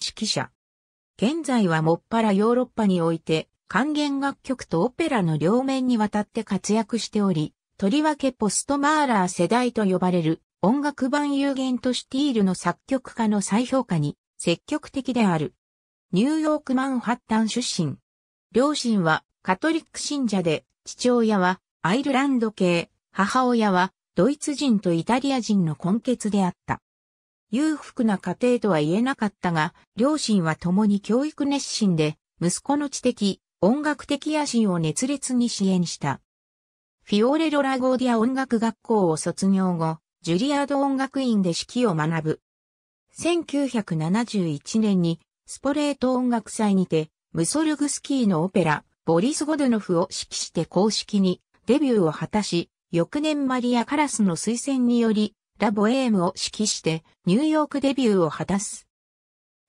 指揮者。現在はもっぱらヨーロッパにおいて、管弦楽曲とオペラの両面にわたって活躍しており、とりわけポストマーラー世代と呼ばれる音楽版有限とシティールの作曲家の再評価に積極的である。ニューヨークマンハッタン出身。両親はカトリック信者で、父親はアイルランド系、母親はドイツ人とイタリア人の根血であった。裕福な家庭とは言えなかったが、両親は共に教育熱心で、息子の知的、音楽的野心を熱烈に支援した。フィオレ・ロラゴーディア音楽学校を卒業後、ジュリアード音楽院で指揮を学ぶ。1971年に、スポレート音楽祭にて、ムソルグスキーのオペラ、ボリス・ゴドノフを指揮して公式にデビューを果たし、翌年マリア・カラスの推薦により、ラ・ボエームを指揮してニューヨークデビューを果たす。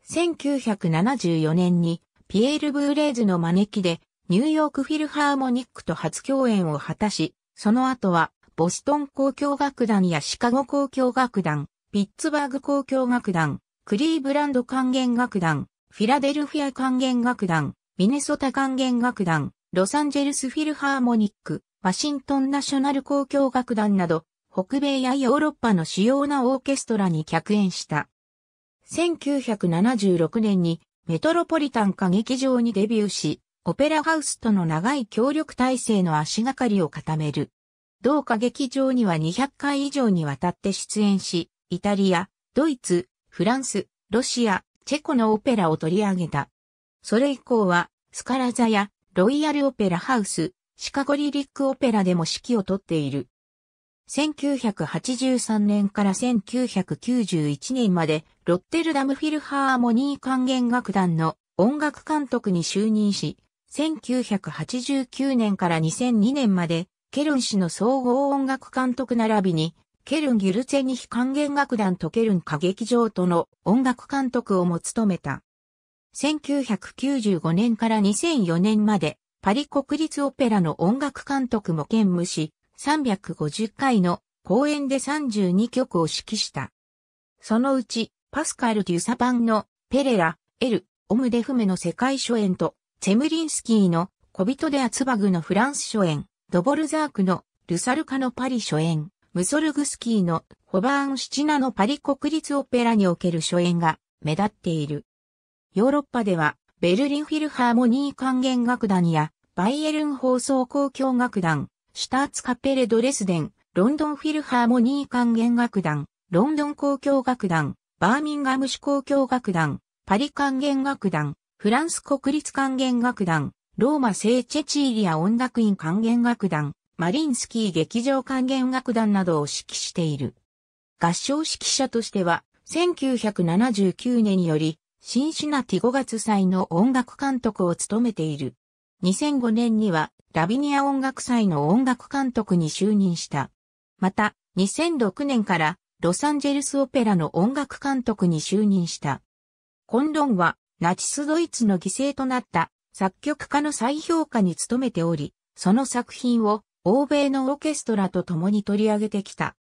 1974年にピエール・ブーレーズの招きでニューヨークフィルハーモニックと初共演を果たし、その後はボストン交響楽団やシカゴ交響楽団、ピッツバーグ交響楽団、クリーブランド管弦楽団、フィラデルフィア管弦楽団、ミネソタ管弦楽団、ロサンジェルスフィルハーモニック、ワシントンナショナル交響楽団など北米やヨーロッパの主要なオーケストラに客演した。1976年にメトロポリタン歌劇場にデビューし、オペラハウスとの長い協力体制の足がかりを固める。同歌劇場には200回以上にわたって出演し、イタリア、ドイツ、フランス、ロシア、チェコのオペラを取り上げた。それ以降は、スカラザやロイヤルオペラハウス、シカゴリリックオペラでも指揮をとっている。1983年から1991年まで、ロッテルダムフィルハーモニー管弦楽団の音楽監督に就任し、1989年から2002年まで、ケルン氏の総合音楽監督並びに、ケルン・ギュルツェニヒ管弦楽団とケルン歌劇場との音楽監督をも務めた。1995年から2004年まで、パリ国立オペラの音楽監督も兼務し、350回の公演で32曲を指揮した。そのうち、パスカル・デュサパンのペレラ、エル、オムデフメの世界初演と、チェムリンスキーの小人デアツバグのフランス初演、ドボルザークのルサルカのパリ初演、ムソルグスキーのホバーン・シチナのパリ国立オペラにおける初演が目立っている。ヨーロッパでは、ベルリンフィルハーモニー管弦楽団や、バイエルン放送交響楽団、シュターツカペレドレスデン、ロンドンフィルハーモニー管弦楽団、ロンドン交響楽団、バーミンガム市交響楽団、パリ管弦楽団、フランス国立管弦楽団、ローマ聖チェチーリア音楽院管弦楽団、マリンスキー劇場管弦楽団などを指揮している。合唱指揮者としては、1979年により、シンシナティ5月祭の音楽監督を務めている。2005年にはラビニア音楽祭の音楽監督に就任した。また、2006年からロサンゼルスオペラの音楽監督に就任した。コンロンはナチスドイツの犠牲となった作曲家の再評価に努めており、その作品を欧米のオーケストラと共に取り上げてきた。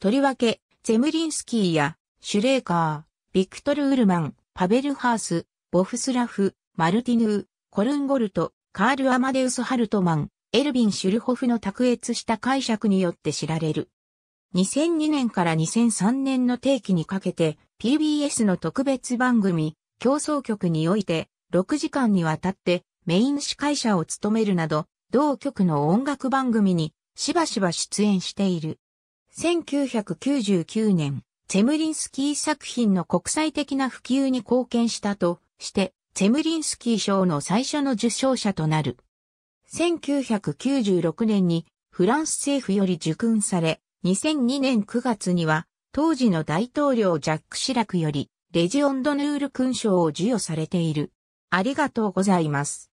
とりわけ、ゼムリンスキーやシュレーカー、ビクトル・ウルマン、パベル・ハース、ボフスラフ、マルティヌー、コルンゴルト、カール・アマデウス・ハルトマン、エルヴィン・シュルホフの卓越した解釈によって知られる。2002年から2003年の定期にかけて PBS の特別番組、競争局において6時間にわたってメイン司会者を務めるなど、同局の音楽番組にしばしば出演している。1999年、ゼムリンスキー作品の国際的な普及に貢献したとして、ゼェムリンスキー賞の最初の受賞者となる。1996年にフランス政府より受勲され、2002年9月には当時の大統領ジャック・シラクよりレジオンドヌール勲章を授与されている。ありがとうございます。